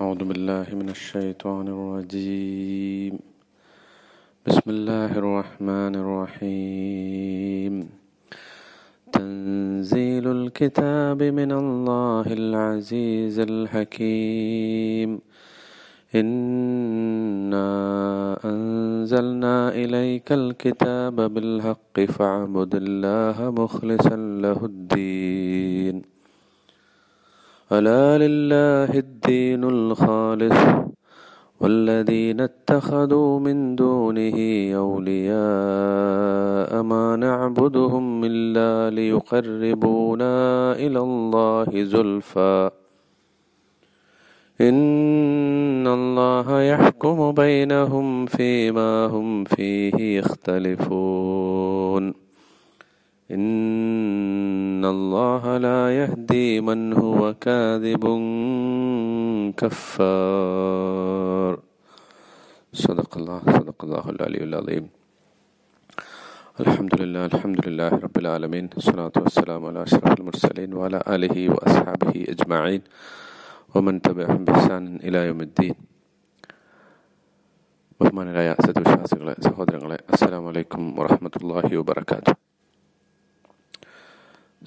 أعوذ بالله من الشيطان الرجيم بسم الله الرحمن الرحيم تنزيل الكتاب من الله العزيز الحكيم إنا أنزلنا إليك الكتاب بالحق فاعبد الله مخلصا له الدين ألا لله الدين الخالص والذين اتخذوا من دونه أولياء ما نعبدهم إلا ليقربونا إلى الله زلفى إن الله يحكم بينهم فيما هم فيه يختلفون إن الله لا يهدي من هو كاذب كفار صدق الله صدق الله العلي العظيم الحمد لله الحمد لله رب العالمين الصلاة والسلام على أشرف المرسلين وعلى آله وأصحابه أجمعين ومن تبعهم بإحسان إلى يوم الدين ബഹുമാനരായ സതീഷ് عليكم ورحمة الله وبركاته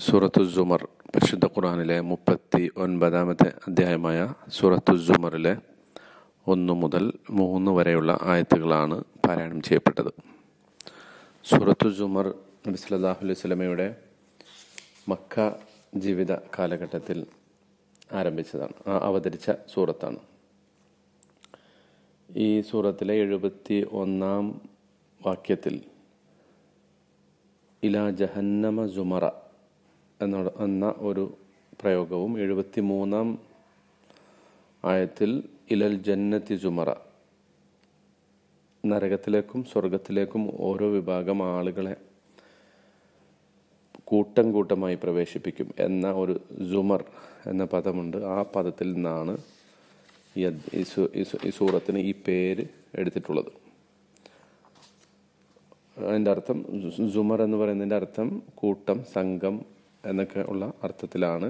സൂറത്തു സുമർ പരിശുദ്ധ ഖുറാനിലെ മുപ്പത്തി ഒൻപതാമത്തെ അധ്യായമായ സൂറത്തു സുമറിലെ ഒന്ന് മുതൽ മൂന്ന് വരെയുള്ള ആയത്തുകളാണ് പാരായണം ചെയ്യപ്പെട്ടത് സൂറത്തു സുമർ നബി സലാഹു അലൈഹി സ്വലമയുടെ മക്ക ജീവിത കാലഘട്ടത്തിൽ ആരംഭിച്ചതാണ് അവതരിച്ച സൂറത്താണ് ഈ സൂറത്തിലെ എഴുപത്തി ഒന്നാം വാക്യത്തിൽ ഇലാ ജഹന്നമ ജുമറ എന്ന എന്ന ഒരു പ്രയോഗവും എഴുപത്തി മൂന്നാം ആയത്തിൽ ഇലൽ ജന്നത്തി ചുമറ നരകത്തിലേക്കും സ്വർഗത്തിലേക്കും ഓരോ വിഭാഗം ആളുകളെ കൂട്ടം കൂട്ടമായി പ്രവേശിപ്പിക്കും എന്ന ഒരു ജുമർ എന്ന പദമുണ്ട് ആ പദത്തിൽ നിന്നാണ് ഈ സൂറത്തിന് ഈ പേര് എടുത്തിട്ടുള്ളത് അതിൻ്റെ അർത്ഥം ജുമർ എന്ന് പറയുന്നതിൻ്റെ അർത്ഥം കൂട്ടം സംഘം എന്നൊക്കെ ഉള്ള അർത്ഥത്തിലാണ്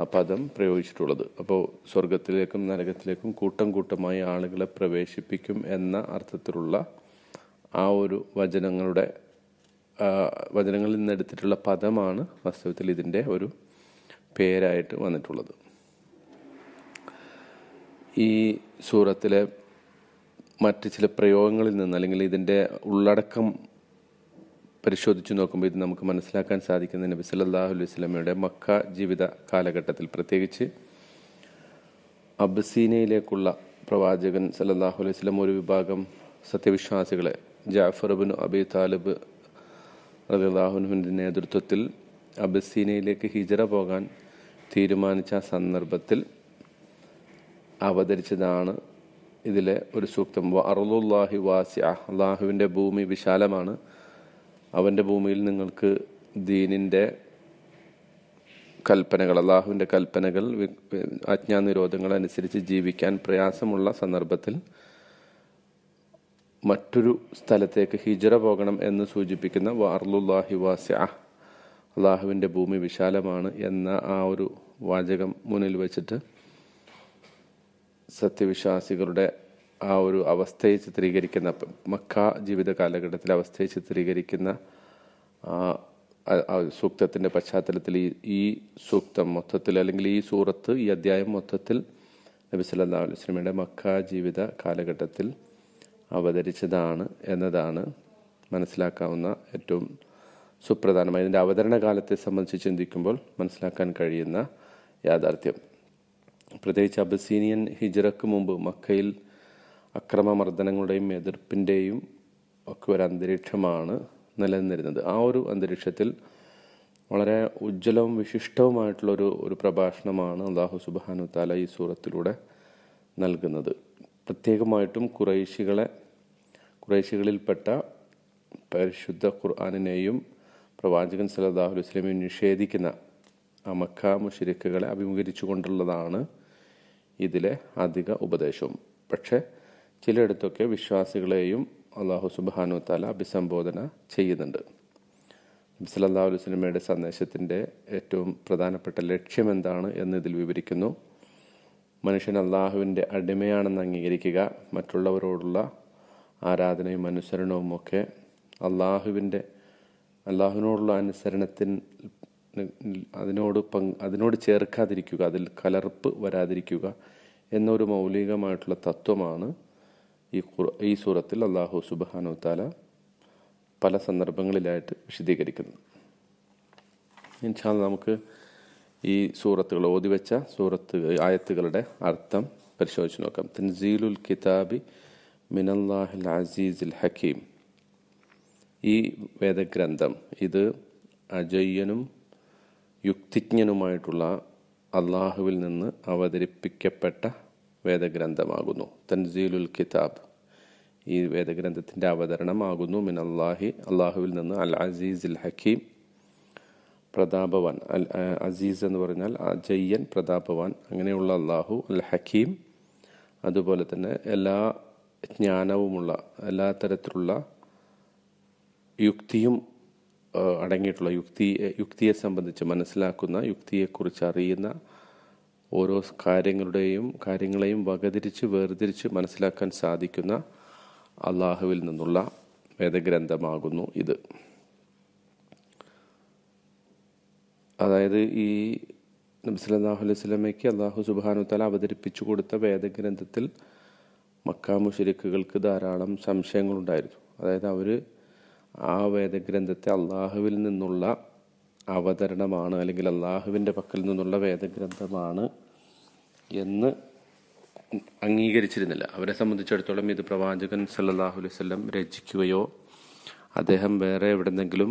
ആ പദം പ്രയോഗിച്ചിട്ടുള്ളത് അപ്പോൾ സ്വർഗത്തിലേക്കും നരകത്തിലേക്കും കൂട്ടം കൂട്ടമായി ആളുകളെ പ്രവേശിപ്പിക്കും എന്ന അർത്ഥത്തിലുള്ള ആ ഒരു വചനങ്ങളുടെ വചനങ്ങളിൽ നിന്ന് എടുത്തിട്ടുള്ള പദമാണ് വാസ്തവത്തിൽ ഇതിൻ്റെ ഒരു പേരായിട്ട് വന്നിട്ടുള്ളത് ഈ സൂറത്തിലെ മറ്റ് ചില പ്രയോഗങ്ങളിൽ നിന്ന് അല്ലെങ്കിൽ ഇതിൻ്റെ ഉള്ളടക്കം പരിശോധിച്ചു നോക്കുമ്പോൾ ഇത് നമുക്ക് മനസ്സിലാക്കാൻ സാധിക്കുന്ന നബി സല്ലാഹു അലൈഹി സ്വലമയുടെ മക്ക ജീവിത കാലഘട്ടത്തിൽ പ്രത്യേകിച്ച് അബ്സീനയിലേക്കുള്ള പ്രവാചകൻ സല്ലാഹു അലൈഹി സ്വലം ഒരു വിഭാഗം സത്യവിശ്വാസികളെ ജാഫർബിൻ അബി താലിബ് അലിഹുനുവിൻ്റെ നേതൃത്വത്തിൽ അബസീനയിലേക്ക് ഹിജറ പോകാൻ തീരുമാനിച്ച സന്ദർഭത്തിൽ അവതരിച്ചതാണ് ഇതിലെ ഒരു സൂക്തം അറുലുല്ലാഹി വാസ്യ അള്ളാഹുവിൻ്റെ ഭൂമി വിശാലമാണ് അവൻ്റെ ഭൂമിയിൽ നിങ്ങൾക്ക് ദീനിൻ്റെ കൽപ്പനകൾ അള്ളാഹുവിൻ്റെ കൽപ്പനകൾ ആജ്ഞാനിരോധങ്ങൾ അനുസരിച്ച് ജീവിക്കാൻ പ്രയാസമുള്ള സന്ദർഭത്തിൽ മറ്റൊരു സ്ഥലത്തേക്ക് ഹിജറ പോകണം എന്ന് സൂചിപ്പിക്കുന്ന വാർലുല്ലാഹി വാസ്യ അള്ളാഹുവിൻ്റെ ഭൂമി വിശാലമാണ് എന്ന ആ ഒരു വാചകം മുന്നിൽ വച്ചിട്ട് സത്യവിശ്വാസികളുടെ ആ ഒരു അവസ്ഥയെ ചിത്രീകരിക്കുന്ന മക്ക ജീവിത കാലഘട്ടത്തിലെ അവസ്ഥയെ ചിത്രീകരിക്കുന്ന സൂക്തത്തിൻ്റെ പശ്ചാത്തലത്തിൽ ഈ ഈ സൂക്തം മൊത്തത്തിൽ അല്ലെങ്കിൽ ഈ സൂറത്ത് ഈ അധ്യായം മൊത്തത്തിൽ നബി സല്ലാ അലുസ്ലമിയുടെ മക്ക ജീവിത കാലഘട്ടത്തിൽ അവതരിച്ചതാണ് എന്നതാണ് മനസ്സിലാക്കാവുന്ന ഏറ്റവും സുപ്രധാനമായ ഇതിൻ്റെ അവതരണ കാലത്തെ സംബന്ധിച്ച് ചിന്തിക്കുമ്പോൾ മനസ്സിലാക്കാൻ കഴിയുന്ന യാഥാർത്ഥ്യം പ്രത്യേകിച്ച് അബസീനിയൻ ഹിജറക്ക് മുമ്പ് മക്കയിൽ അക്രമമർദ്ദനങ്ങളുടെയും എതിർപ്പിൻ്റെയും ഒക്കെ ഒരു അന്തരീക്ഷമാണ് നിലനിന്നിരുന്നത് ആ ഒരു അന്തരീക്ഷത്തിൽ വളരെ ഉജ്ജ്വലവും വിശിഷ്ടവുമായിട്ടുള്ളൊരു ഒരു പ്രഭാഷണമാണ് അള്ളാഹു സുബാനു താല ഈ സൂറത്തിലൂടെ നൽകുന്നത് പ്രത്യേകമായിട്ടും കുറേശികളെ കുറേശികളിൽപ്പെട്ട പരിശുദ്ധ ഖുർആാനിനെയും പ്രവാചകൻ സലഹു വസ്ലമിയും നിഷേധിക്കുന്ന അമക്ക മുഷിരിക്കുകളെ അഭിമുഖീകരിച്ചു കൊണ്ടുള്ളതാണ് ഇതിലെ അധിക ഉപദേശവും പക്ഷേ ചിലയിടത്തൊക്കെ വിശ്വാസികളെയും അള്ളാഹു സുബാനു താല അഭിസംബോധന ചെയ്യുന്നുണ്ട് അലൈഹി സിനിമയുടെ സന്ദേശത്തിൻ്റെ ഏറ്റവും പ്രധാനപ്പെട്ട ലക്ഷ്യം എന്താണ് എന്ന് ഇതിൽ വിവരിക്കുന്നു മനുഷ്യൻ അള്ളാഹുവിൻ്റെ അടിമയാണെന്ന് അംഗീകരിക്കുക മറ്റുള്ളവരോടുള്ള ആരാധനയും അനുസരണവും ഒക്കെ അള്ളാഹുവിൻ്റെ അള്ളാഹുവിനോടുള്ള അനുസരണത്തിൽ അതിനോട് പങ്ക് അതിനോട് ചേർക്കാതിരിക്കുക അതിൽ കലർപ്പ് വരാതിരിക്കുക എന്നൊരു മൗലികമായിട്ടുള്ള തത്വമാണ് ഈ ഈ സൂറത്തിൽ അള്ളാഹു സുബാനു താല പല സന്ദർഭങ്ങളിലായിട്ട് വിശദീകരിക്കുന്നു ഇൻഷാ നമുക്ക് ഈ സൂറത്തുകൾ ഓതിവെച്ച സൂറത്ത് ആയത്തുകളുടെ അർത്ഥം പരിശോധിച്ച് നോക്കാം തൻസീലുൽ കിതാബി മിനല്ലാഹിൽ അസീസിൽ ഹക്കീം ഈ വേദഗ്രന്ഥം ഇത് അജയ്യനും യുക്തിജ്ഞനുമായിട്ടുള്ള അള്ളാഹുവിൽ നിന്ന് അവതരിപ്പിക്കപ്പെട്ട വേദഗ്രന്ഥമാകുന്നു തൻസീലുൽ കിതാബ് ഈ വേദഗ്രന്ഥത്തിൻ്റെ അവതരണമാകുന്നു മിൻ അള്ളാഹി അള്ളാഹുവിൽ നിന്ന് അൽ ഉൽ ഹക്കീം പ്രതാപവാൻ അൽ അസീസ് എന്ന് പറഞ്ഞാൽ അജയ്യൻ പ്രതാപവാൻ അങ്ങനെയുള്ള അള്ളാഹു അൽ ഹക്കീം അതുപോലെ തന്നെ എല്ലാ ജ്ഞാനവുമുള്ള എല്ലാ തരത്തിലുള്ള യുക്തിയും അടങ്ങിയിട്ടുള്ള യുക്തി യുക്തിയെ സംബന്ധിച്ച് മനസ്സിലാക്കുന്ന യുക്തിയെക്കുറിച്ച് അറിയുന്ന ഓരോ കാര്യങ്ങളുടെയും കാര്യങ്ങളെയും വകതിരിച്ച് വേർതിരിച്ച് മനസ്സിലാക്കാൻ സാധിക്കുന്ന അള്ളാഹുവിൽ നിന്നുള്ള വേദഗ്രന്ഥമാകുന്നു ഇത് അതായത് ഈ നബ്സലാഹു അലൈഹി സ്വലമയ്ക്ക് അള്ളാഹു സുബാനുത്തല അവതരിപ്പിച്ചു കൊടുത്ത വേദഗ്രന്ഥത്തിൽ മക്കാമുഷരിക്കുകൾക്ക് ധാരാളം സംശയങ്ങളുണ്ടായിരുന്നു അതായത് അവർ ആ വേദഗ്രന്ഥത്തെ അള്ളാഹുവിൽ നിന്നുള്ള അവതരണമാണ് അല്ലെങ്കിൽ അള്ളാഹുവിൻ്റെ പക്കൽ നിന്നുള്ള വേദഗ്രന്ഥമാണ് എന്ന് അംഗീകരിച്ചിരുന്നില്ല അവരെ സംബന്ധിച്ചിടത്തോളം ഇത് പ്രവാചകൻ സല്ലാഹു അലൈവല്ലം രചിക്കുകയോ അദ്ദേഹം വേറെ എവിടെന്നെങ്കിലും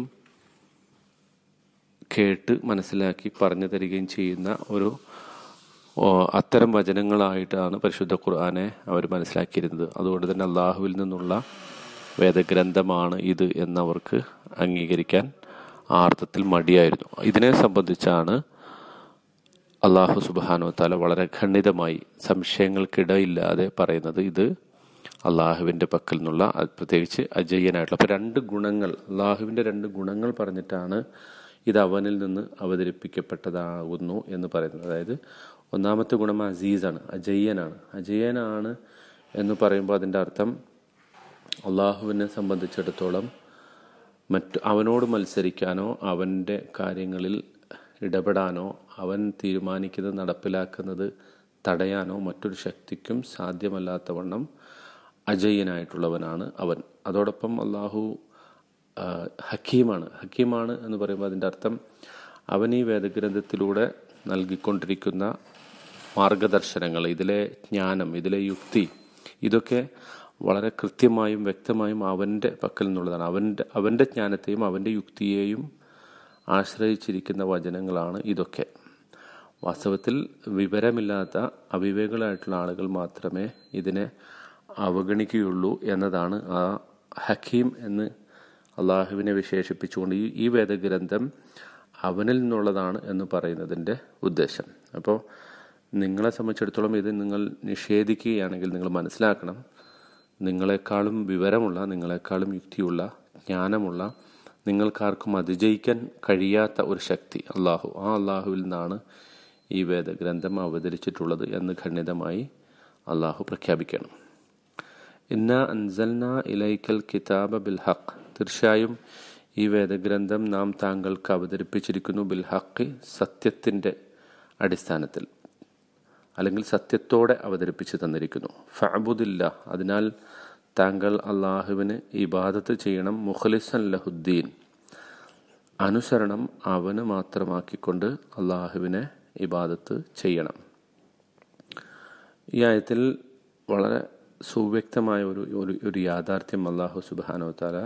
കേട്ട് മനസ്സിലാക്കി പറഞ്ഞു തരികയും ചെയ്യുന്ന ഒരു അത്തരം വചനങ്ങളായിട്ടാണ് പരിശുദ്ധ ഖുർആാനെ അവർ മനസ്സിലാക്കിയിരുന്നത് അതുകൊണ്ട് തന്നെ അള്ളാഹുവിൽ നിന്നുള്ള വേദഗ്രന്ഥമാണ് ഇത് എന്നവർക്ക് അംഗീകരിക്കാൻ ആ അർത്ഥത്തിൽ മടിയായിരുന്നു ഇതിനെ സംബന്ധിച്ചാണ് അള്ളാഹു സുബാനോ തല വളരെ ഖണ്ഡിതമായി സംശയങ്ങൾക്കിടയില്ലാതെ പറയുന്നത് ഇത് അള്ളാഹുവിൻ്റെ പക്കൽ നിന്നുള്ള പ്രത്യേകിച്ച് അജയ്യനായിട്ടുള്ള അപ്പോൾ രണ്ട് ഗുണങ്ങൾ അള്ളാഹുവിൻ്റെ രണ്ട് ഗുണങ്ങൾ പറഞ്ഞിട്ടാണ് ഇത് അവനിൽ നിന്ന് അവതരിപ്പിക്കപ്പെട്ടതാകുന്നു എന്ന് പറയുന്നത് അതായത് ഒന്നാമത്തെ ഗുണം അസീസാണ് അജയ്യനാണ് അജയ്യനാണ് എന്ന് പറയുമ്പോൾ അതിൻ്റെ അർത്ഥം അള്ളാഹുവിനെ സംബന്ധിച്ചിടത്തോളം മറ്റ് അവനോട് മത്സരിക്കാനോ അവൻ്റെ കാര്യങ്ങളിൽ ഇടപെടാനോ അവൻ തീരുമാനിക്കുന്നത് നടപ്പിലാക്കുന്നത് തടയാനോ മറ്റൊരു ശക്തിക്കും സാധ്യമല്ലാത്തവണ്ണം അജയ്യനായിട്ടുള്ളവനാണ് അവൻ അതോടൊപ്പം അള്ളാഹു ഹക്കീമാണ് ഹക്കീമാണ് എന്ന് പറയുമ്പോൾ അതിൻ്റെ അർത്ഥം അവൻ ഈ വേദഗ്രന്ഥത്തിലൂടെ നൽകിക്കൊണ്ടിരിക്കുന്ന മാർഗദർശനങ്ങൾ ഇതിലെ ജ്ഞാനം ഇതിലെ യുക്തി ഇതൊക്കെ വളരെ കൃത്യമായും വ്യക്തമായും അവൻ്റെ പക്കൽ നിന്നുള്ളതാണ് അവൻ്റെ അവൻ്റെ ജ്ഞാനത്തെയും അവൻ്റെ യുക്തിയെയും ആശ്രയിച്ചിരിക്കുന്ന വചനങ്ങളാണ് ഇതൊക്കെ വാസ്തവത്തിൽ വിവരമില്ലാത്ത അവിവേകളായിട്ടുള്ള ആളുകൾ മാത്രമേ ഇതിനെ അവഗണിക്കുകയുള്ളൂ എന്നതാണ് ആ ഹക്കീം എന്ന് അള്ളാഹുവിനെ വിശേഷിപ്പിച്ചുകൊണ്ട് ഈ ഈ വേദഗ്രന്ഥം അവനിൽ നിന്നുള്ളതാണ് എന്ന് പറയുന്നതിൻ്റെ ഉദ്ദേശം അപ്പോൾ നിങ്ങളെ സംബന്ധിച്ചിടത്തോളം ഇത് നിങ്ങൾ നിഷേധിക്കുകയാണെങ്കിൽ നിങ്ങൾ മനസ്സിലാക്കണം നിങ്ങളെക്കാളും വിവരമുള്ള നിങ്ങളെക്കാളും യുക്തിയുള്ള ജ്ഞാനമുള്ള നിങ്ങൾക്കാർക്കും അതിജയിക്കാൻ കഴിയാത്ത ഒരു ശക്തി അള്ളാഹു ആ അള്ളാഹുവിൽ നിന്നാണ് ഈ വേദഗ്രന്ഥം അവതരിച്ചിട്ടുള്ളത് എന്ന് ഖണ്ഡിതമായി അള്ളാഹു പ്രഖ്യാപിക്കണം ഇന്ന അൻസൽന ഇലൈക്കൽ കിതാബ ബിൽ ഹക്ക് തീർച്ചയായും ഈ വേദഗ്രന്ഥം നാം താങ്കൾക്ക് അവതരിപ്പിച്ചിരിക്കുന്നു ബിൽ സത്യത്തിൻ്റെ അടിസ്ഥാനത്തിൽ അല്ലെങ്കിൽ സത്യത്തോടെ അവതരിപ്പിച്ച് തന്നിരിക്കുന്നു ഫഅബുദില്ല അതിനാൽ താങ്കൾ അള്ളാഹുവിന് ഇബാദത്ത് ചെയ്യണം മുഖലിസൻ ലഹുദ്ദീൻ അനുസരണം അവന് മാത്രമാക്കിക്കൊണ്ട് അള്ളാഹുവിനെ ഇബാദത്ത് ചെയ്യണം ഈ ആയത്തിൽ വളരെ സുവ്യക്തമായ ഒരു ഒരു ഒരു യാഥാർത്ഥ്യം അള്ളാഹു സുബാനോ താല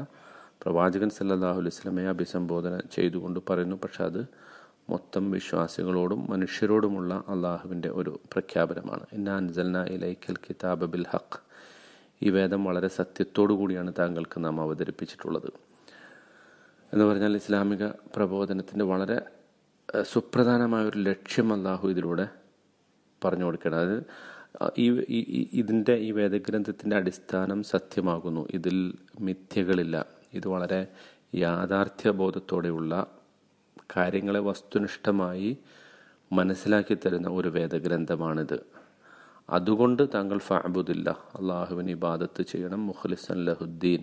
പ്രവാചകൻ സല്ലാഹുലിസ്ലമയെ അലൈഹി അഭിസംബോധന ചെയ്തുകൊണ്ട് പറയുന്നു പക്ഷെ അത് മൊത്തം വിശ്വാസികളോടും മനുഷ്യരോടുമുള്ള അള്ളാഹുവിൻ്റെ ഒരു പ്രഖ്യാപനമാണ് ഇന്നാൻസൽന ഇലൈക്കൽ കിതാബ് ബിൽ ഹഖ് ഈ വേദം വളരെ സത്യത്തോടു കൂടിയാണ് താങ്കൾക്ക് നാം അവതരിപ്പിച്ചിട്ടുള്ളത് എന്ന് പറഞ്ഞാൽ ഇസ്ലാമിക പ്രബോധനത്തിൻ്റെ വളരെ സുപ്രധാനമായ ഒരു ലക്ഷ്യം അള്ളാഹു ഇതിലൂടെ പറഞ്ഞു കൊടുക്കണം അതായത് ഈ ഇതിൻ്റെ ഈ വേദഗ്രന്ഥത്തിൻ്റെ അടിസ്ഥാനം സത്യമാകുന്നു ഇതിൽ മിഥ്യകളില്ല ഇത് വളരെ യാഥാർത്ഥ്യബോധത്തോടെയുള്ള കാര്യങ്ങളെ വസ്തുനിഷ്ഠമായി മനസ്സിലാക്കി തരുന്ന ഒരു വേദഗ്രന്ഥമാണിത് അതുകൊണ്ട് താങ്കൾ ഫാബുദില്ല അള്ളാഹുവിന് ഇബാദത്ത് ചെയ്യണം മുഖ്ലിസൻ ലഹുദ്ദീൻ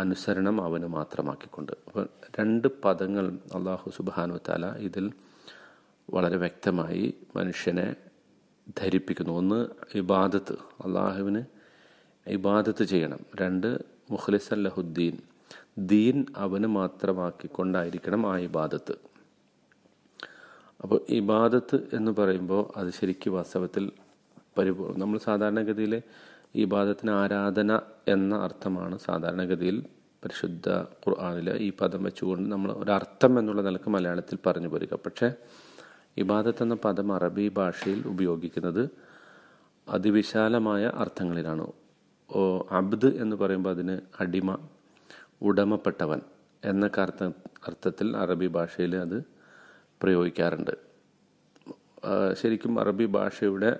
അനുസരണം അവന് മാത്രമാക്കിക്കൊണ്ട് അപ്പോൾ രണ്ട് പദങ്ങൾ അള്ളാഹു സുബാനു താല ഇതിൽ വളരെ വ്യക്തമായി മനുഷ്യനെ ധരിപ്പിക്കുന്നു ഒന്ന് ഇബാദത്ത് അള്ളാഹുവിന് ഇബാദത്ത് ചെയ്യണം രണ്ട് മുഖ്ലിസൻ ലഹുദ്ദീൻ ദീൻ അവന് മാത്രമാക്കിക്കൊണ്ടായിരിക്കണം ആ ഇബാദത്ത് അപ്പോൾ ഇബാദത്ത് എന്ന് പറയുമ്പോൾ അത് ശരിക്കും വാസ്തവത്തിൽ പരിപൂ നമ്മൾ സാധാരണഗതിയിൽ ഇബാദത്തിന് ആരാധന എന്ന അർത്ഥമാണ് സാധാരണഗതിയിൽ പരിശുദ്ധ ഖുർആാനിൽ ഈ പദം വെച്ചുകൊണ്ട് നമ്മൾ ഒരർത്ഥം എന്നുള്ള നിലക്ക് മലയാളത്തിൽ പറഞ്ഞു പോരുക പക്ഷേ ഇബാദത്ത് എന്ന പദം അറബി ഭാഷയിൽ ഉപയോഗിക്കുന്നത് അതിവിശാലമായ അർത്ഥങ്ങളിലാണ് അബ്ദ് എന്ന് പറയുമ്പോൾ അതിന് അടിമ ഉടമപ്പെട്ടവൻ എന്ന അർത്ഥത്തിൽ അറബി ഭാഷയിൽ അത് പ്രയോഗിക്കാറുണ്ട് ശരിക്കും അറബി ഭാഷയുടെ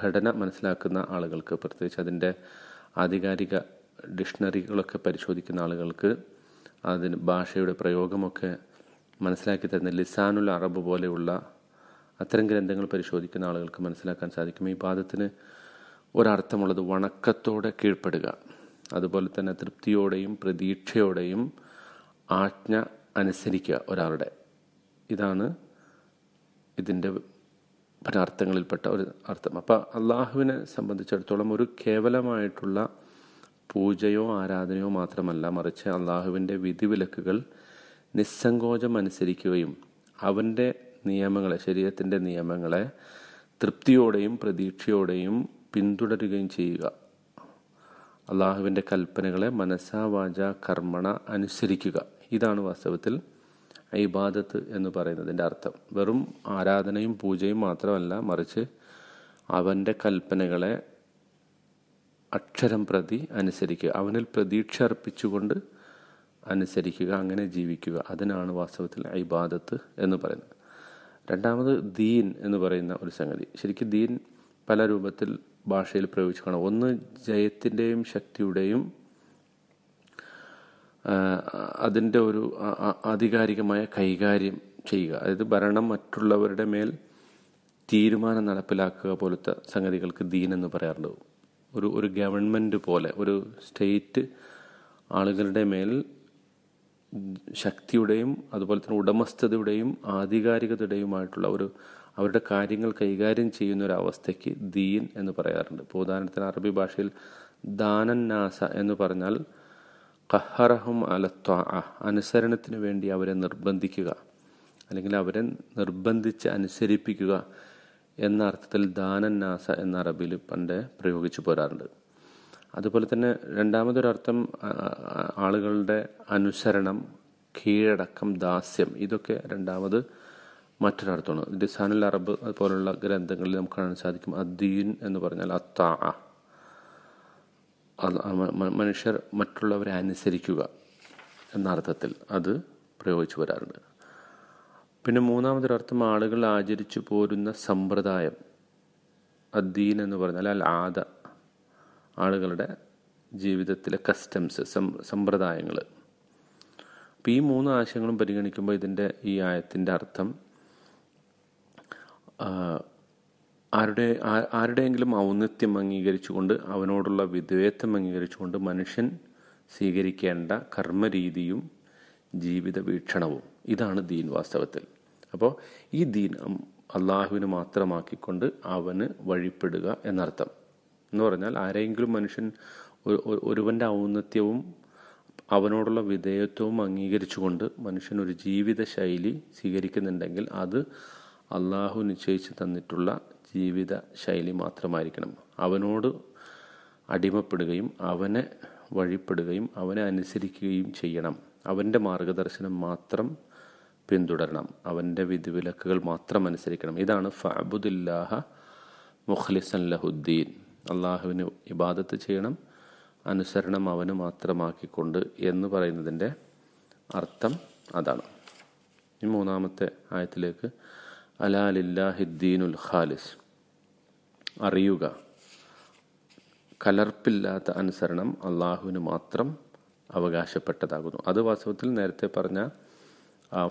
ഘടന മനസ്സിലാക്കുന്ന ആളുകൾക്ക് പ്രത്യേകിച്ച് അതിൻ്റെ ആധികാരിക ഡിക്ഷണറികളൊക്കെ പരിശോധിക്കുന്ന ആളുകൾക്ക് അതിന് ഭാഷയുടെ പ്രയോഗമൊക്കെ മനസ്സിലാക്കി തരുന്ന ലിസാനുൽ അറബ് പോലെയുള്ള അത്തരം ഗ്രന്ഥങ്ങൾ പരിശോധിക്കുന്ന ആളുകൾക്ക് മനസ്സിലാക്കാൻ സാധിക്കും ഈ പാദത്തിന് ഒരർത്ഥമുള്ളത് വണക്കത്തോടെ കീഴ്പ്പെടുക അതുപോലെ തന്നെ തൃപ്തിയോടെയും പ്രതീക്ഷയോടെയും ആജ്ഞ അനുസരിക്കുക ഒരാളുടെ ഇതാണ് ഇതിൻ്റെ പരാർത്ഥങ്ങളിൽപ്പെട്ട ഒരു അർത്ഥം അപ്പോൾ അള്ളാഹുവിനെ സംബന്ധിച്ചിടത്തോളം ഒരു കേവലമായിട്ടുള്ള പൂജയോ ആരാധനയോ മാത്രമല്ല മറിച്ച് അള്ളാഹുവിൻ്റെ വിധിവിലക്കുകൾ നിസ്സങ്കോചം അനുസരിക്കുകയും അവൻ്റെ നിയമങ്ങളെ ശരീരത്തിൻ്റെ നിയമങ്ങളെ തൃപ്തിയോടെയും പ്രതീക്ഷയോടെയും പിന്തുടരുകയും ചെയ്യുക അള്ളാഹുവിൻ്റെ കൽപ്പനകളെ മനസ്സാ വാച കർമ്മണ അനുസരിക്കുക ഇതാണ് വാസ്തവത്തിൽ ഇബാദത്ത് എന്ന് പറയുന്നതിൻ്റെ അർത്ഥം വെറും ആരാധനയും പൂജയും മാത്രമല്ല മറിച്ച് അവൻ്റെ കൽപ്പനകളെ അക്ഷരം പ്രതി അനുസരിക്കുക അവനിൽ പ്രതീക്ഷ അർപ്പിച്ചുകൊണ്ട് അനുസരിക്കുക അങ്ങനെ ജീവിക്കുക അതിനാണ് വാസ്തവത്തിൽ ഇബാദത്ത് എന്ന് പറയുന്നത് രണ്ടാമത് ദീൻ എന്ന് പറയുന്ന ഒരു സംഗതി ശരിക്കും ദീൻ പല രൂപത്തിൽ ഭാഷയിൽ പ്രയോഗിക്കണം ഒന്ന് ജയത്തിൻ്റെയും ശക്തിയുടെയും അതിൻ്റെ ഒരു ആധികാരികമായ കൈകാര്യം ചെയ്യുക അതായത് ഭരണം മറ്റുള്ളവരുടെ മേൽ തീരുമാനം നടപ്പിലാക്കുക പോലത്തെ സംഗതികൾക്ക് ദീൻ എന്ന് പറയാറുണ്ട് ഒരു ഒരു ഗവൺമെൻറ് പോലെ ഒരു സ്റ്റേറ്റ് ആളുകളുടെ മേൽ ശക്തിയുടെയും അതുപോലെ തന്നെ ഉടമസ്ഥതയുടെയും ആധികാരികതയുടെയുമായിട്ടുള്ള ഒരു അവരുടെ കാര്യങ്ങൾ കൈകാര്യം ചെയ്യുന്ന ഒരു അവസ്ഥയ്ക്ക് ദീൻ എന്ന് പറയാറുണ്ട് ഇപ്പോൾ ഉദാഹരണത്തിന് അറബി ഭാഷയിൽ ദാനൻ നാസ എന്ന് പറഞ്ഞാൽ കഹറഹും അലത്വ അനുസരണത്തിന് വേണ്ടി അവരെ നിർബന്ധിക്കുക അല്ലെങ്കിൽ അവരെ നിർബന്ധിച്ച് അനുസരിപ്പിക്കുക എന്ന അർത്ഥത്തിൽ ദാനൻ നാസ എന്ന അറബിയിൽ പണ്ട് പ്രയോഗിച്ചു പോരാറുണ്ട് അതുപോലെ തന്നെ രണ്ടാമതൊരർത്ഥം ആളുകളുടെ അനുസരണം കീഴടക്കം ദാസ്യം ഇതൊക്കെ രണ്ടാമത് മറ്റൊരർത്ഥമാണ് ഇത് ലിസാനുൽ അറബ് അതുപോലുള്ള ഗ്രന്ഥങ്ങളിൽ നമുക്ക് കാണാൻ സാധിക്കും അദ്ദീൻ എന്ന് പറഞ്ഞാൽ അത്താ മനുഷ്യർ മറ്റുള്ളവരെ അനുസരിക്കുക എന്ന അർത്ഥത്തിൽ അത് പ്രയോഗിച്ചു വരാറുണ്ട് പിന്നെ മൂന്നാമതൊരർത്ഥം ആളുകൾ ആചരിച്ചു പോരുന്ന സമ്പ്രദായം അദ്ദീൻ എന്ന് പറഞ്ഞാൽ അൽ ആദ ആളുകളുടെ ജീവിതത്തിലെ കസ്റ്റംസ് സമ്പ്രദായങ്ങൾ അപ്പോൾ ഈ മൂന്ന് ആശയങ്ങളും പരിഗണിക്കുമ്പോൾ ഇതിൻ്റെ ഈ ആയത്തിൻ്റെ അർത്ഥം ആരുടെ ആരുടെയെങ്കിലും ഔന്നത്യം അംഗീകരിച്ചുകൊണ്ട് അവനോടുള്ള വിധേയത്വം അംഗീകരിച്ചുകൊണ്ട് മനുഷ്യൻ സ്വീകരിക്കേണ്ട കർമ്മരീതിയും ജീവിത വീക്ഷണവും ഇതാണ് ദീൻ വാസ്തവത്തിൽ അപ്പോൾ ഈ ദീൻ അള്ളാഹുവിന് മാത്രമാക്കിക്കൊണ്ട് അവന് വഴിപ്പെടുക എന്നർത്ഥം എന്ന് പറഞ്ഞാൽ ആരെങ്കിലും മനുഷ്യൻ ഒരുവൻ്റെ ഔന്നത്യവും അവനോടുള്ള വിധേയത്വവും അംഗീകരിച്ചുകൊണ്ട് മനുഷ്യൻ ഒരു ജീവിത ശൈലി സ്വീകരിക്കുന്നുണ്ടെങ്കിൽ അത് അള്ളാഹു നിശ്ചയിച്ചു തന്നിട്ടുള്ള ജീവിത ശൈലി മാത്രമായിരിക്കണം അവനോട് അടിമപ്പെടുകയും അവനെ വഴിപ്പെടുകയും അവനെ അനുസരിക്കുകയും ചെയ്യണം അവൻ്റെ മാർഗദർശനം മാത്രം പിന്തുടരണം അവൻ്റെ വിധിവിലക്കുകൾ മാത്രം അനുസരിക്കണം ഇതാണ് ഫഅബുദില്ലാഹ മുഖ്ലിസൻ ലഹുദ്ദീൻ അള്ളാഹുവിന് ഇബാദത്ത് ചെയ്യണം അനുസരണം അവന് മാത്രമാക്കിക്കൊണ്ട് എന്ന് പറയുന്നതിൻ്റെ അർത്ഥം അതാണ് ഈ മൂന്നാമത്തെ ആയത്തിലേക്ക് അലാലില്ലാഹിദ്ദീനുൽ ഖാലിസ് അറിയുക കലർപ്പില്ലാത്ത അനുസരണം അള്ളാഹുവിന് മാത്രം അവകാശപ്പെട്ടതാകുന്നു അത് വാസ്തവത്തിൽ നേരത്തെ പറഞ്ഞ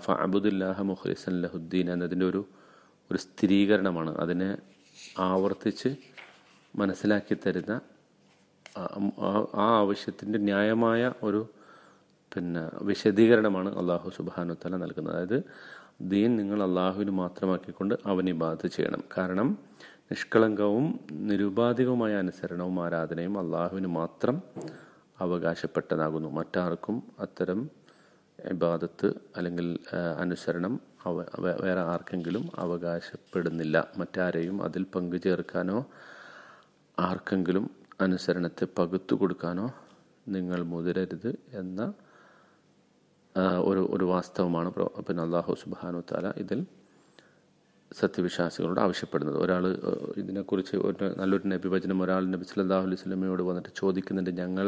ഫഅബുദുല്ലാഹ മുഖ്ലിസൻ ലഹുദ്ദീൻ എന്നതിൻ്റെ ഒരു ഒരു സ്ഥിരീകരണമാണ് അതിനെ ആവർത്തിച്ച് മനസ്സിലാക്കി തരുന്ന ആ ആവശ്യത്തിൻ്റെ ന്യായമായ ഒരു പിന്നെ വിശദീകരണമാണ് അള്ളാഹു സുബാനുത്തല നൽകുന്നത് അതായത് ദീൻ നിങ്ങൾ അള്ളാഹുവിന് മാത്രമാക്കിക്കൊണ്ട് അവനെ ബാധ ചെയ്യണം കാരണം നിഷ്കളങ്കവും നിരുപാധികവുമായ അനുസരണവും ആരാധനയും അള്ളാഹുവിന് മാത്രം അവകാശപ്പെട്ടതാകുന്നു മറ്റാർക്കും അത്തരം ഇബാദത്ത് അല്ലെങ്കിൽ അനുസരണം അവ വേറെ ആർക്കെങ്കിലും അവകാശപ്പെടുന്നില്ല മറ്റാരെയും അതിൽ പങ്കു ചേർക്കാനോ ആർക്കെങ്കിലും അനുസരണത്തെ പകുത്തു കൊടുക്കാനോ നിങ്ങൾ മുതിരരുത് എന്ന ഒരു ഒരു വാസ്തവമാണ് പിന്നെ അള്ളാഹു സുബാനു താല ഇതിൽ സത്യവിശ്വാസികളോട് ആവശ്യപ്പെടുന്നത് ഒരാൾ ഇതിനെക്കുറിച്ച് ഒരു നല്ലൊരു നബിവചനം ഒരാൾ നബി സല്ലാഹു അലൈഹി സ്വലമയോട് വന്നിട്ട് ചോദിക്കുന്നുണ്ട് ഞങ്ങൾ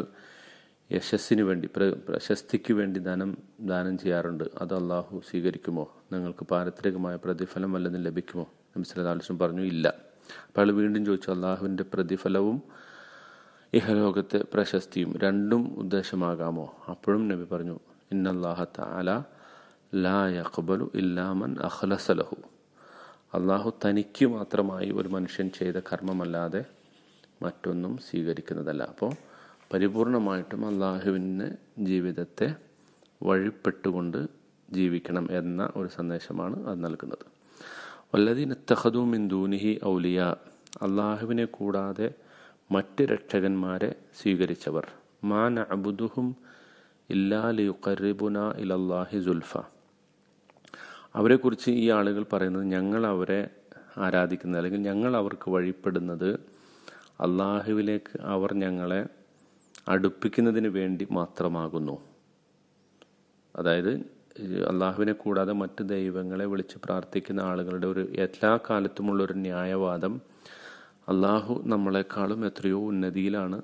യശസ്സിന് വേണ്ടി പ്രശസ്തിക്ക് വേണ്ടി ദാനം ദാനം ചെയ്യാറുണ്ട് അത് അള്ളാഹു സ്വീകരിക്കുമോ നിങ്ങൾക്ക് പാരത്രികമായ പ്രതിഫലം വല്ലതും ലഭിക്കുമോ നബി സല്ലാ അലിസ്ലം പറഞ്ഞു ഇല്ല അപ്പോൾ അയാൾ വീണ്ടും ചോദിച്ചു അള്ളാഹുവിൻ്റെ പ്രതിഫലവും ഇഹലോകത്തെ പ്രശസ്തിയും രണ്ടും ഉദ്ദേശമാകാമോ അപ്പോഴും നബി പറഞ്ഞു ലാ അള്ളാഹു തനിക്ക് മാത്രമായി ഒരു മനുഷ്യൻ ചെയ്ത കർമ്മമല്ലാതെ മറ്റൊന്നും സ്വീകരിക്കുന്നതല്ല അപ്പോൾ പരിപൂർണമായിട്ടും അള്ളാഹുവിന് ജീവിതത്തെ വഴിപ്പെട്ടുകൊണ്ട് ജീവിക്കണം എന്ന ഒരു സന്ദേശമാണ് അത് നൽകുന്നത് വല്ലതീൻ തഹദു മിന്ദൂനിഹി ഔലിയ അള്ളാഹുവിനെ കൂടാതെ മറ്റ് രക്ഷകന്മാരെ സ്വീകരിച്ചവർ മാൻ അബുദുഹും ഇല്ലാലിയുക്കറിബുന ഇലല്ലാഹി ജുൽഫ അവരെക്കുറിച്ച് ഈ ആളുകൾ പറയുന്നത് ഞങ്ങൾ അവരെ ആരാധിക്കുന്നത് അല്ലെങ്കിൽ ഞങ്ങൾ അവർക്ക് വഴിപ്പെടുന്നത് അള്ളാഹുവിലേക്ക് അവർ ഞങ്ങളെ അടുപ്പിക്കുന്നതിന് വേണ്ടി മാത്രമാകുന്നു അതായത് അള്ളാഹുവിനെ കൂടാതെ മറ്റ് ദൈവങ്ങളെ വിളിച്ച് പ്രാർത്ഥിക്കുന്ന ആളുകളുടെ ഒരു എല്ലാ കാലത്തുമുള്ള ഒരു ന്യായവാദം അള്ളാഹു നമ്മളെക്കാളും എത്രയോ ഉന്നതിയിലാണ്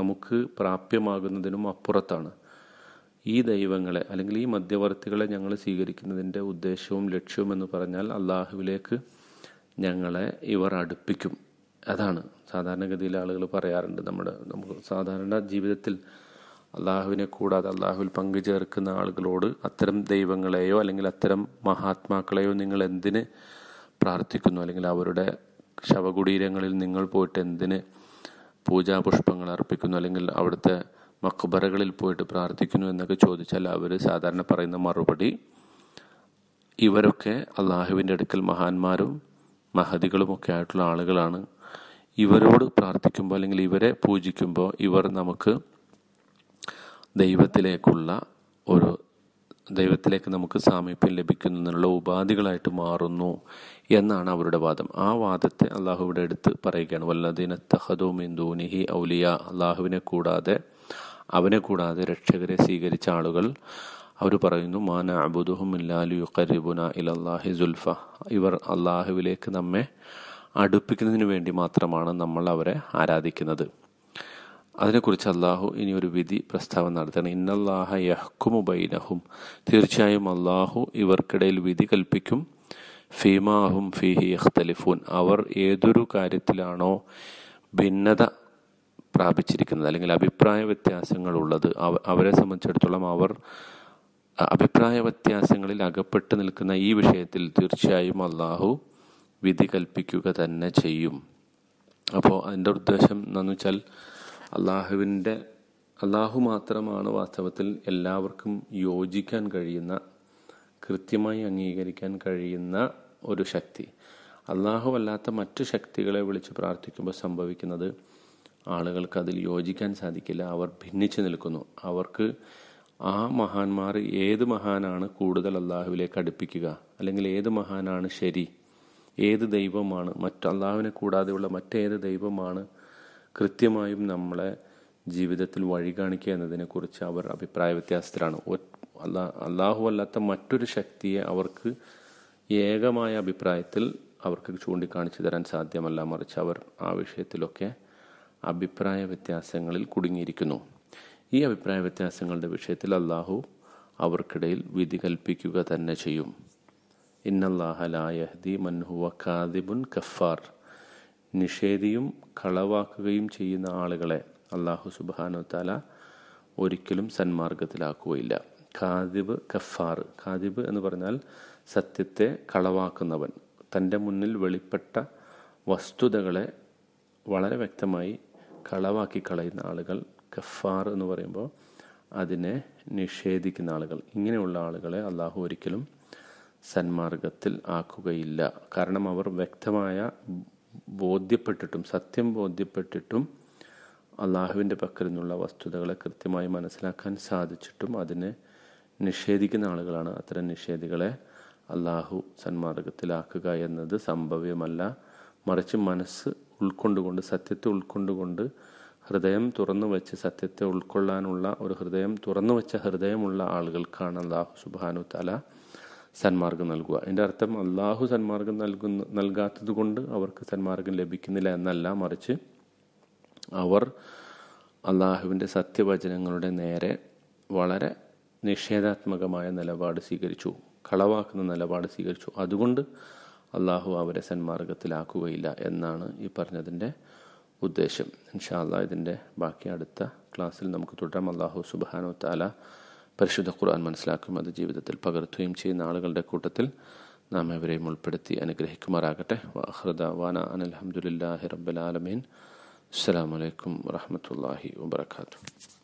നമുക്ക് പ്രാപ്യമാകുന്നതിനും അപ്പുറത്താണ് ഈ ദൈവങ്ങളെ അല്ലെങ്കിൽ ഈ മധ്യവർത്തികളെ ഞങ്ങൾ സ്വീകരിക്കുന്നതിൻ്റെ ഉദ്ദേശവും ലക്ഷ്യവും എന്ന് പറഞ്ഞാൽ അള്ളാഹുവിലേക്ക് ഞങ്ങളെ ഇവർ അടുപ്പിക്കും അതാണ് സാധാരണഗതിയിൽ ആളുകൾ പറയാറുണ്ട് നമ്മുടെ നമുക്ക് സാധാരണ ജീവിതത്തിൽ അള്ളാഹുവിനെ കൂടാതെ അള്ളാഹുവിൽ പങ്കു ചേർക്കുന്ന ആളുകളോട് അത്തരം ദൈവങ്ങളെയോ അല്ലെങ്കിൽ അത്തരം മഹാത്മാക്കളെയോ നിങ്ങൾ എന്തിന് പ്രാർത്ഥിക്കുന്നു അല്ലെങ്കിൽ അവരുടെ ശവകുടീരങ്ങളിൽ നിങ്ങൾ പോയിട്ട് എന്തിന് പൂജാപുഷ്പങ്ങൾ അർപ്പിക്കുന്നു അല്ലെങ്കിൽ അവിടുത്തെ മക്ബറകളിൽ പോയിട്ട് പ്രാർത്ഥിക്കുന്നു എന്നൊക്കെ ചോദിച്ചാൽ അവർ സാധാരണ പറയുന്ന മറുപടി ഇവരൊക്കെ അള്ളാഹുവിൻ്റെ അടുക്കൽ മഹാന്മാരും മഹതികളുമൊക്കെ ആയിട്ടുള്ള ആളുകളാണ് ഇവരോട് പ്രാർത്ഥിക്കുമ്പോൾ അല്ലെങ്കിൽ ഇവരെ പൂജിക്കുമ്പോൾ ഇവർ നമുക്ക് ദൈവത്തിലേക്കുള്ള ഒരു ദൈവത്തിലേക്ക് നമുക്ക് സാമീപ്യം ലഭിക്കുന്നു എന്നുള്ള ഉപാധികളായിട്ട് മാറുന്നു എന്നാണ് അവരുടെ വാദം ആ വാദത്തെ അള്ളാഹുവിടെ അടുത്ത് പറയുകയാണ് വല്ലദീന തഹദോ മിന്ദൂനിഹി ഔലിയ അള്ളാഹുവിനെ കൂടാതെ അവനെ കൂടാതെ രക്ഷകരെ സ്വീകരിച്ച ആളുകൾ അവർ പറയുന്നു മാന അബുദുഹും ഇല്ലാലു യുക്കറിബുന ഇലല്ലാഹി ജുൽഫ ഇവർ അള്ളാഹുവിലേക്ക് നമ്മെ അടുപ്പിക്കുന്നതിന് വേണ്ടി മാത്രമാണ് നമ്മൾ അവരെ ആരാധിക്കുന്നത് അതിനെക്കുറിച്ച് അള്ളാഹു ഇനി ഒരു വിധി പ്രസ്താവന നടത്തണം ഇന്നല്ലാഹ യഹ്കുമു ബൈനഹും തീർച്ചയായും അള്ളാഹു ഇവർക്കിടയിൽ വിധി കൽപ്പിക്കും ഫീമാഹും ഫീഹി യഖ്തലിഫൂൻ അവർ ഏതൊരു കാര്യത്തിലാണോ ഭിന്നത പ്രാപിച്ചിരിക്കുന്നത് അല്ലെങ്കിൽ അഭിപ്രായ വ്യത്യാസങ്ങളുള്ളത് അവരെ സംബന്ധിച്ചിടത്തോളം അവർ അഭിപ്രായ വ്യത്യാസങ്ങളിൽ അകപ്പെട്ട് നിൽക്കുന്ന ഈ വിഷയത്തിൽ തീർച്ചയായും അള്ളാഹു വിധി കൽപ്പിക്കുക തന്നെ ചെയ്യും അപ്പോൾ അതിൻ്റെ ഉദ്ദേശം എന്താണെന്ന് വെച്ചാൽ അള്ളാഹുവിൻ്റെ അള്ളാഹു മാത്രമാണ് വാസ്തവത്തിൽ എല്ലാവർക്കും യോജിക്കാൻ കഴിയുന്ന കൃത്യമായി അംഗീകരിക്കാൻ കഴിയുന്ന ഒരു ശക്തി അള്ളാഹു അല്ലാത്ത മറ്റു ശക്തികളെ വിളിച്ച് പ്രാർത്ഥിക്കുമ്പോൾ സംഭവിക്കുന്നത് ആളുകൾക്ക് അതിൽ യോജിക്കാൻ സാധിക്കില്ല അവർ ഭിന്നിച്ചു നിൽക്കുന്നു അവർക്ക് ആ മഹാന്മാർ ഏത് മഹാനാണ് കൂടുതൽ അള്ളാഹുവിലേക്ക് അടുപ്പിക്കുക അല്ലെങ്കിൽ ഏത് മഹാനാണ് ശരി ഏത് ദൈവമാണ് മറ്റ് അള്ളാഹുവിനെ കൂടാതെയുള്ള മറ്റേത് ദൈവമാണ് കൃത്യമായും നമ്മളെ ജീവിതത്തിൽ വഴി കാണിക്കുക എന്നതിനെക്കുറിച്ച് അവർ അഭിപ്രായ വ്യത്യാസത്തിലാണ് അല്ലാ അള്ളാഹു അല്ലാത്ത മറ്റൊരു ശക്തിയെ അവർക്ക് ഏകമായ അഭിപ്രായത്തിൽ അവർക്ക് ചൂണ്ടിക്കാണിച്ചു തരാൻ സാധ്യമല്ല മറിച്ച് അവർ ആ വിഷയത്തിലൊക്കെ അഭിപ്രായ വ്യത്യാസങ്ങളിൽ കുടുങ്ങിയിരിക്കുന്നു ഈ അഭിപ്രായ വ്യത്യാസങ്ങളുടെ വിഷയത്തിൽ അള്ളാഹു അവർക്കിടയിൽ വിധി കൽപ്പിക്കുക തന്നെ ചെയ്യും ഇന്നല്ലാഹലായഹദി മൻഹുവ കാദിബുൻ കഫാർ നിഷേധിയും കളവാക്കുകയും ചെയ്യുന്ന ആളുകളെ അള്ളാഹു സുബാനോ താല ഒരിക്കലും സന്മാർഗത്തിലാക്കുകയില്ല കാദിബ് കഫാർ കാദിബ് എന്ന് പറഞ്ഞാൽ സത്യത്തെ കളവാക്കുന്നവൻ തൻ്റെ മുന്നിൽ വെളിപ്പെട്ട വസ്തുതകളെ വളരെ വ്യക്തമായി കളവാക്കി കളയുന്ന ആളുകൾ കഫാർ എന്ന് പറയുമ്പോൾ അതിനെ നിഷേധിക്കുന്ന ആളുകൾ ഇങ്ങനെയുള്ള ആളുകളെ അള്ളാഹു ഒരിക്കലും സന്മാർഗത്തിൽ ആക്കുകയില്ല കാരണം അവർ വ്യക്തമായ ബോധ്യപ്പെട്ടിട്ടും സത്യം ബോധ്യപ്പെട്ടിട്ടും അള്ളാഹുവിൻ്റെ പക്കൽ നിന്നുള്ള വസ്തുതകളെ കൃത്യമായി മനസ്സിലാക്കാൻ സാധിച്ചിട്ടും അതിനെ നിഷേധിക്കുന്ന ആളുകളാണ് അത്തരം നിഷേധികളെ അള്ളാഹു സന്മാർഗത്തിലാക്കുക എന്നത് സംഭവ്യമല്ല മറിച്ച് മനസ്സ് ഉൾക്കൊണ്ടുകൊണ്ട് സത്യത്തെ ഉൾക്കൊണ്ടുകൊണ്ട് ഹൃദയം തുറന്നു വെച്ച് സത്യത്തെ ഉൾക്കൊള്ളാനുള്ള ഒരു ഹൃദയം തുറന്നു വെച്ച ഹൃദയമുള്ള ആളുകൾക്കാണ് അള്ളാഹു സുബാനു തല സന്മാർഗം നൽകുക അതിൻ്റെ അർത്ഥം അള്ളാഹു സന്മാർഗം നൽകുന്ന നൽകാത്തത് കൊണ്ട് അവർക്ക് സന്മാർഗം ലഭിക്കുന്നില്ല എന്നല്ല മറിച്ച് അവർ അള്ളാഹുവിൻ്റെ സത്യവചനങ്ങളുടെ നേരെ വളരെ നിഷേധാത്മകമായ നിലപാട് സ്വീകരിച്ചു കളവാക്കുന്ന നിലപാട് സ്വീകരിച്ചു അതുകൊണ്ട് അള്ളാഹു അവരെ സന്മാർഗത്തിലാക്കുകയില്ല എന്നാണ് ഈ പറഞ്ഞതിൻ്റെ ഉദ്ദേശം ഇൻഷാല്ല ഇതിൻ്റെ ബാക്കി അടുത്ത ക്ലാസ്സിൽ നമുക്ക് തുടരാം അള്ളാഹു സുബാനോ താല പരിശുദ്ധ ഖുർആൻ മനസ്സിലാക്കും അത് ജീവിതത്തിൽ പകർത്തുകയും ചെയ്യുന്ന ആളുകളുടെ കൂട്ടത്തിൽ നാം എവരെയും ഉൾപ്പെടുത്തി അനുഗ്രഹിക്കുമാറാകട്ടെ വഹ്റദ വാന അനൽഹമുല്ലാഹി റബ്ബുലാലമീൻ അസ്സാം വലൈക്കും വാഹമത്തല്ലാഹി വാത്തു